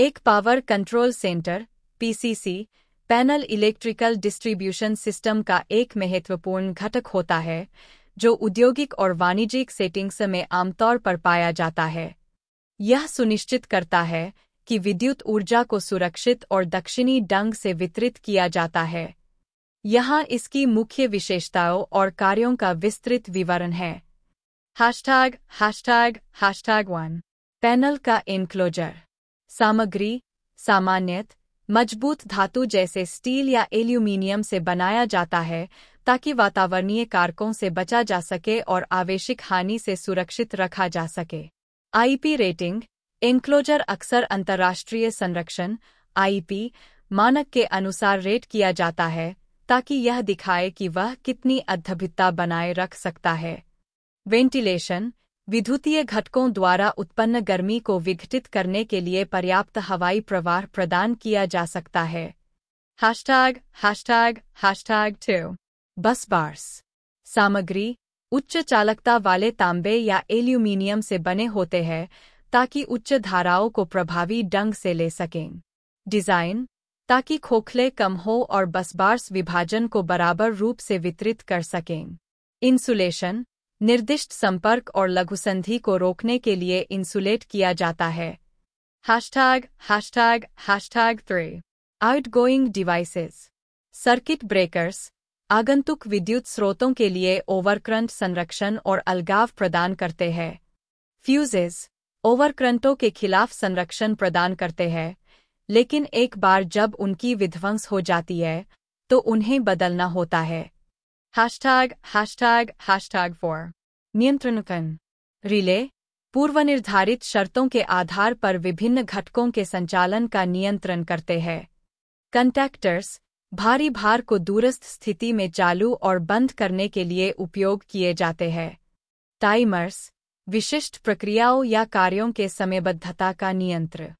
एक power control centre PCC panel electrical distribution system का एक महत्वपूर्ण घटक होता है जो औद्योगिक और वाणिज्यिक सेटिंग्स में आमतौर पर पाया जाता है यह सुनिश्चित करता है कि विद्युत ऊर्जा को सुरक्षित और दक्षिणी ढंग से वितरित किया जाता है यहाँ इसकी मुख्य विशेषताओं और कार्यों का विस्तृत विवरण है hashtag hashtag hashtag one panel का एनक्लोजर सामग्री सामान्यत मजबूत धातु जैसे स्टील या एल्यूमिनियम से बनाया जाता है ताकि वातावरणीय कारकों से बचा जा सके और आवेशिक हानि से सुरक्षित रखा जा सके आईपी रेटिंग एनक्लोजर अक्सर अंतर्राष्ट्रीय संरक्षण आईपी मानक के अनुसार रेट किया जाता है ताकि यह दिखाए कि वह कितनी अध्यभिता बनाए रख सकता है वेंटिलेशन विद्युतीय घटकों द्वारा उत्पन्न गर्मी को विघटित करने के लिए पर्याप्त हवाई प्रवाह प्रदान किया जा सकता है hashtag hashtag hashtag two bus bars सामग्री उच्च चालकता वाले तांबे या एल्यूमिनियम से बने होते हैं ताकि उच्च धाराओं को प्रभावी ढंग से ले सकें डिज़ाइन ताकि खोखले कम हो और बसबार्स विभाजन को बराबर रूप से वितरित कर सकें इंसुलेशन निर्दिष्ट संपर्क और लघुसंधि को रोकने के लिए इंसुलेट किया जाता है hashtag hashtag hashtag out outgoing devices circuit breakers आगंतुक विद्युत स्रोतों के लिए ओवरक्रंट संरक्षण और अलगाव प्रदान करते हैं फ्यूजेस ओवरक्रंटों के खिलाफ संरक्षण प्रदान करते हैं लेकिन एक बार जब उनकी विध्वंस हो जाती है तो उन्हें बदलना होता है हैशटैग हैशटैग हैशटैग फॉर नियंत्रणकन रिले पूर्व निर्धारित शर्तों के आधार पर विभिन्न घटकों के संचालन का नियंत्रण करते हैं कंटैक्टर्स भारी भार को दूरस्थ स्थिति में चालू और बंद करने के लिए उपयोग किए जाते हैं टाइमर्स विशिष्ट प्रक्रियाओं या कार्यों के समयबद्धता का नियंत्रण